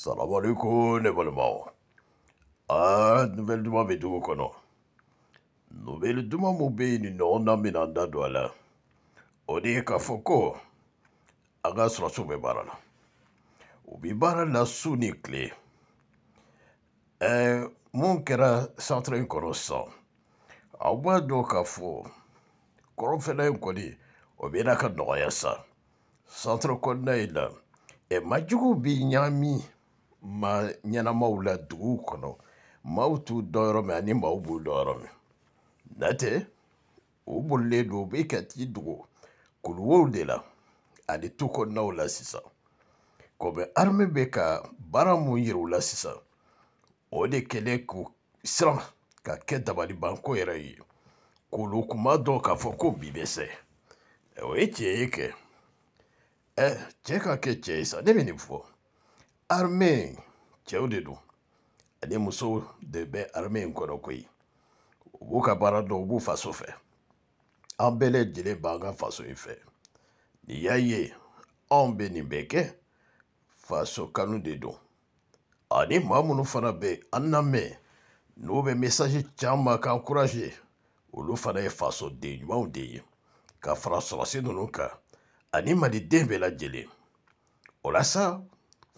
Salam alaikum les Allemands. Ah, nouvelle duma me dugu kɔnɔ nouvelle duma mu be yen nin ɲɔgɔn na min an da don a la o de ye k'a fɔ ko an ka sɔrɔsiw bɛ baara la u bi baara la su ni tile mun kɛra centre in kɔnɔ sisan aw b'a dɔn k'a fɔ kɔrɔnfɛla in kɔni o bɛ n'a ka nɔgɔya sa centre kɔnɔna in na majugu bi ɲagami ma ɲɛnamaw la duguw kɔnɔ maaw t'u dɔn yɔrɔ min ani maaw b'u dɔn yɔrɔ min natɛ u bolilen don u bɛ ka t'i dogo kuluwow de la ani tu kɔnɔnaw la sisan kɔmi arime bɛ ka baara mun yira u la sisan o de kɛlen k'u siran ka kɛ dabalibanko yɛrɛ ye k'olu kuma dɔn k'a fɔ ko bi bɛ sɛ o ye tiɲɛ ye kɛ ɛ cɛ ka kɛ cɛ ye sa ne bɛ nin fɔ armée cɛw de don ani musow de bɛ armée in kɔnɔ koyi u b'u ka baara dɔn u b'u faso fɛ an bɛɛ lajɛlen b'an ka faso in fɛ nin y'a ye anw bɛ nin bɛɛ kɛ faso kanu de don ani maa minnu fana bɛ an namɛn n'u bɛ mesaji caman k'an kuraze olu fana ye fasoden ɲumanw de ye ka fara sɔrɔsi ninnu kan ani maliden bɛɛ lajɛlen o la sa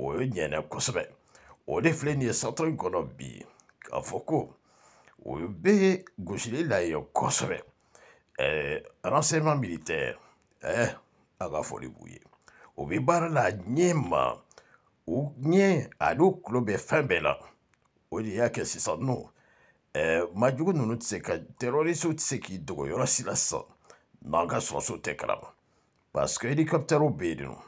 o ye ɲɛnɛ kosɛbɛ o de filɛ nin ye satɔn kɔnɔ bi k'a fɔ ko o bɛ gosili la yen kosɛbɛ ɛɛ renseignement militaire ɛɛ a ka foli b'u ye o bɛ baara la ɲɛ ma u ɲɛ ani u tulo bɛ fɛn bɛɛ la o de y'a kɛ sisan nɔ ɛɛ majugu ninnu tɛ se ka terroriste tɛ se k'i dogo yɔrɔ si la sisan n'an ka sɔrɔsiw tɛ kalama parce que hélicoptère bɛ yen nɔ.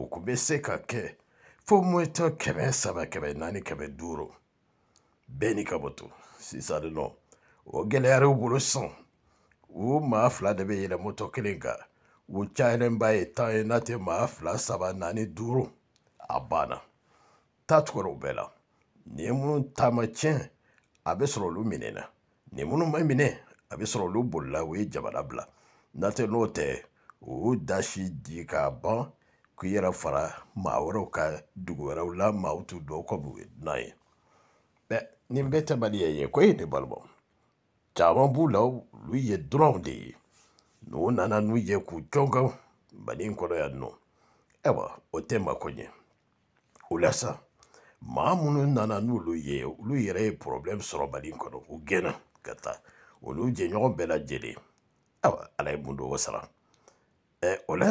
o kun bɛ se ka kɛ fo mɔta kɛmɛ saba kɛmɛ naani kɛmɛ duuru bɛɛ n'i ka bato sisan nɔ o gɛlɛyar'u bolo sɔn o maa fila de bɛ yɛlɛ moto kelen kan o cayalenba ye tan ye n'a tɛ maa fila saba naani duuru a banna taa tugura o bɛɛ la nin ye minnu taama tiɲɛ a bɛ sɔrɔ olu minɛ na nin minnu ma minɛ a bɛ sɔrɔ olu bolila o ye jamana bila n'o tɛ n'o tɛ o y'u dasi di k'a ban k'i yɛrɛ fara maa wɛrɛw ka dugu wɛrɛw la maaw t'u dɔn kɔ b'u ye ye mɛ nin bɛɛ tɛ baliya ye ko e ne balimaw caman b'u la olu ye duranw de ye n'u nana n'u ye k'u jɔnkan mali in kɔnɔ yan nɔ ayiwa o tɛ mako ɲɛ o la sa maa minnu nana n'olu ye olu yɛrɛ ye porobilɛmu sɔrɔ mali in kɔnɔ u gɛnna ka taa olu jɛɲɔgɔn bɛɛ lajɛlen ayiwa ala ye mun don o sara ɛ o la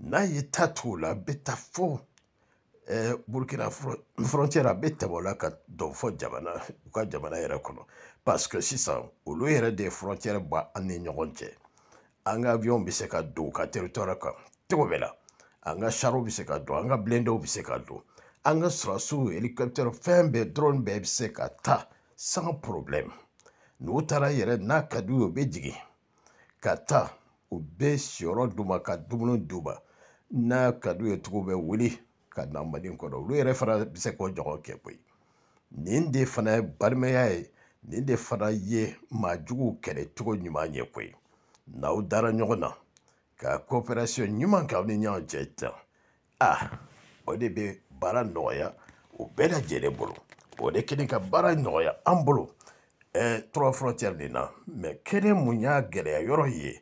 n'a ye ta t'o la a bɛ taa fɔ eh, burukina frontière a bɛ tɛmɛ o la ka dɔn fɔ jamana u ka jamana yɛrɛ kɔnɔ parce que sisan olu yɛrɛ de ye frontière bɔ an ni ɲɔgɔn cɛ an ka avion bɛ se ka don u ka territoire kan cogo bɛɛ la an ka chariot bɛ se ka don an ka blendew bɛ se ka don an ka sɔrɔsiw hélicoptère fɛn bɛɛ drone bɛɛ bɛ se ka taa sans problème n'u taara yɛrɛ n'a ka d'u ye u bɛ jigin ka taa u bɛɛ siyɔrɔ d'u ma ka dumuni d'u ma n'a ka d'u ye cogo bɛ wuli ka na mali kɔnɔ olu yɛrɛ fana bɛ se k'o ɲɔgɔn kɛ koyi nin de fana ye balimaya ye nin de fana ye maajuguw kɛlɛ cogo ɲuman ye koyi n'aw dara ɲɔgɔn na ka coopération ɲuman k'aw ni ɲɔgɔn cɛ tan ah o de bɛ baara nɔgɔya o bɛɛ lajɛlen bolo o de kelen ka baara nɔgɔya an bolo ɛɛ trois frontières de na mɛ kelen mun y'a gɛlɛya yɔrɔ ye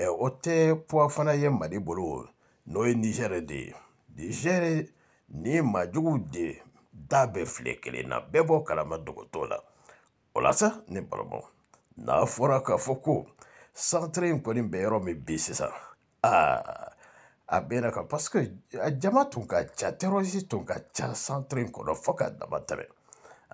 o tɛ puwa fana ye mali bolo n'o ye nizɛri de ye nizɛri ni majugu de da bɛɛ filɛ kelen na bɛɛ b'o kalama dogoto la o la sa ne balimaw n'a fɔra k'a fɔ ko santere in kɔni bɛ yɔrɔ min bi sisan aa a bɛnna kan parce que jama tun ka ca terroriste tun ka ca santere in kɔnɔ fo k'a dama tɛmɛ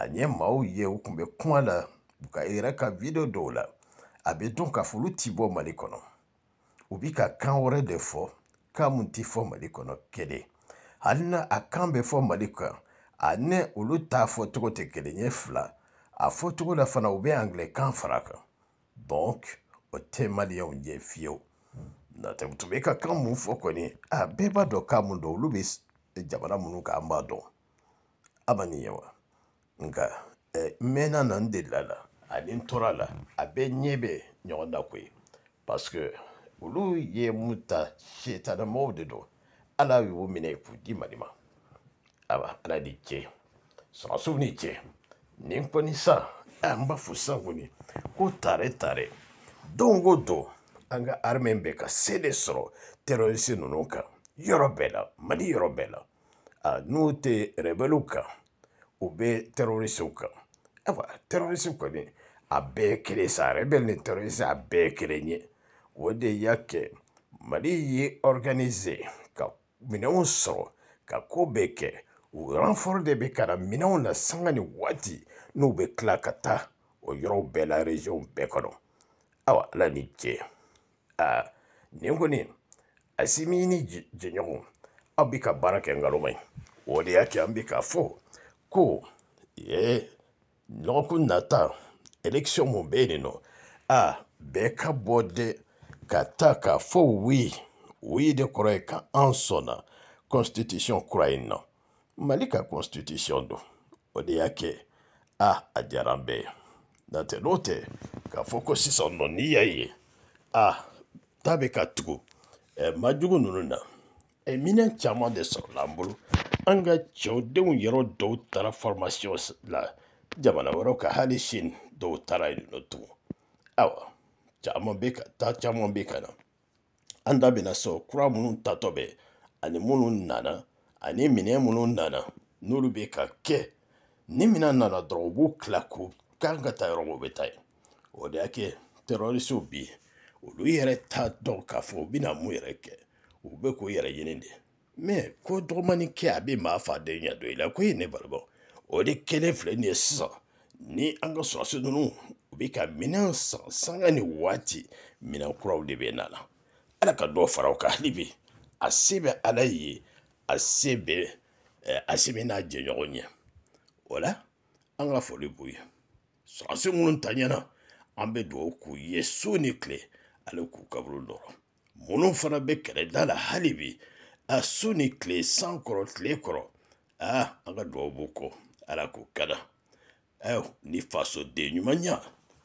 a ɲɛ maaw ye u tun bɛ kuma la u ka yɛrɛ ka video dɔw la a bɛ dɔn k'a fɔ olu ti bɔ mali kɔnɔ u bi ka kan wɛrɛ de fɔ kan mun ti fɔ mali kɔnɔ kelen hali na a kan bɛ fɔ mali kan a ani olu t'a fɔ fɔcogo tɛ kelen ye fila a fɔ fɔcogo la fana u bɛ kan fara kan donc o tɛ maliyɛnw ye fiyewu natɛ tun bɛ ka kan mun fɔ kɔni a bɛɛ b'a dɔn kan mun don olu bɛ jamana minnu kan an b'a dɔn a ma nin ye wa nka n mɛnna na n delila la ani n tora la a bɛɛ ɲɛ bɛ ɲɔgɔn na koyi parce que olu ye mun ta sitanamɔgɔw de don ala y'o minɛ k'u di mali ma awa ala de cɛ sɔrɔsiw ni cɛ nin kɔni san an b'a fɔ san kɔni ko tare tare don o don an ka arme bɛ ka se de sɔrɔ terorisi ninnu kan yɔrɔ bɛɛ la mali yɔrɔ bɛɛ la a n'u tɛ rebɛliw kan u bɛ terorisiw kan ayiwa terorisi kɔni a bɛɛ ye kelen sa rebɛli ni terorisi a bɛɛ ye kelen ye wode yake mali ye organize ka minɛnw sɔrɔ ka ko bɛɛ kɛ renfort de be kana na minɛnw na sanga ni waati n'u bɛ tila ka taa o yɔrɔw bɛɛ la région bɛɛ kɔnɔ awa ala ni jɛ a nin kɔni asimi ni jɛɲɔgɔn aw bi ka baara kɛ nkaloma ye o de y'a kɛ an bi k'a fɔ ko ee lɔgɔkun nata election be bɛ yen nɔ a bɛɛ ka bɔ de. ka taa fɔ we we de kɔrɔ ye ka an sɔnna constitution kura yen nɔ mali ka constitution don o de y'a kɛ a a diyara an bɛɛ ye n'o tɛ n'o tɛ k'a fɔ ko sisan nɔ n'i y'a ye a ta bɛ ka tugu ɛ majugu ninnu na ɛ minɛn caman de sɔrɔla an bolo an ka cɛw denw dɔw taara formation la jamana wɛrɛw ka hali sini dɔw taara yen nɔ tugun ayiwa. caman bɛ ka taa caman bɛ ka na an da bɛna sɔrɔ kura minnu tatɔ bɛ ani minnu nana ani minɛn minnu nana n'olu bɛ ka kɛ ni minɛn nana dɔrɔn u b'u tila k'u kan ka taa yɔrɔ min u bɛ taa yen o de y'a kɛ terɔrisiw bi olu yɛrɛ t'a dɔn k'a fɔ u bɛna mun yɛrɛ kɛ u bɛ k'u yɛrɛ ɲini de mɛ ko dɔgɔmani kɛ a bɛ maa fa den ɲɛ don i la ko e ye ne balima o de kɛlen filɛ nin ye sisan ni an ka sɔrɔsi ninnu u bɛ ka minɛn san sanga ni waati minɛn kuraw de bɛ na la ala ka dɔ fara o kan hali bi a se bɛ ala ye a se bɛ eh, a se bɛ n'a jɛɲɔgɔn ye o la an ka foli b'u ye sɔrɔsi minnu ta ɲɛna an bɛ dugawu k'u ye so ni tile ale k'u kaburu nɔrɔ minnu fana bɛ kɛlɛda la hali bi a su ni tile san kɔrɔ tile kɔrɔ aa an ka dugawu b'u kɔ ala k'u kada ayiwa ni fasoden ɲuman ɲa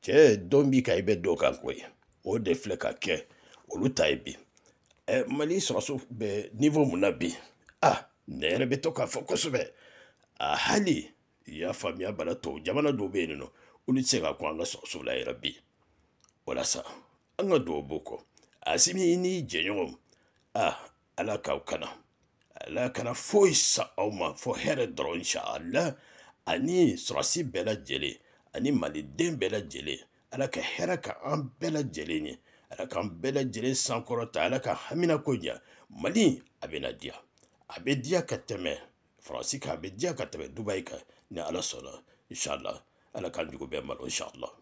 cɛ don bi ka i bɛ don kan koyi o de filɛ ka kɛ olu ta ye bi ɛ mali sɔrɔso bɛ niveau mun na bi ah ne yɛrɛ bɛ to k'a fɔ kosɛbɛ a hali i y'a faamuya bana tɔw jamana dɔw bɛ yen nɔ olu tɛ se ka kɔ an ka sɔrɔso la yɛrɛ bi walasa an ka duwawu b'o kɔ asimi i n'i jɛɲɔgɔnw ah ala k'aw kana ala kana foyi sa aw ma fɔ hɛrɛ dɔrɔn insha allah ani sɔrɔsi bɛɛ lajɛlen ani maliden bɛɛ lajɛlen ala ka hɛrɛ ka an bɛɛ lajɛlen ye ala k'an bɛɛ lajɛlen sankɔrɔta ala ka haminako ɲa mali a bena diya a be diya ka tɛmɛ faransi kan a be diya ka tɛmɛ dubayi kan ni ala sɔnna inshallah ala k'an jugu bɛɛ malo inshallah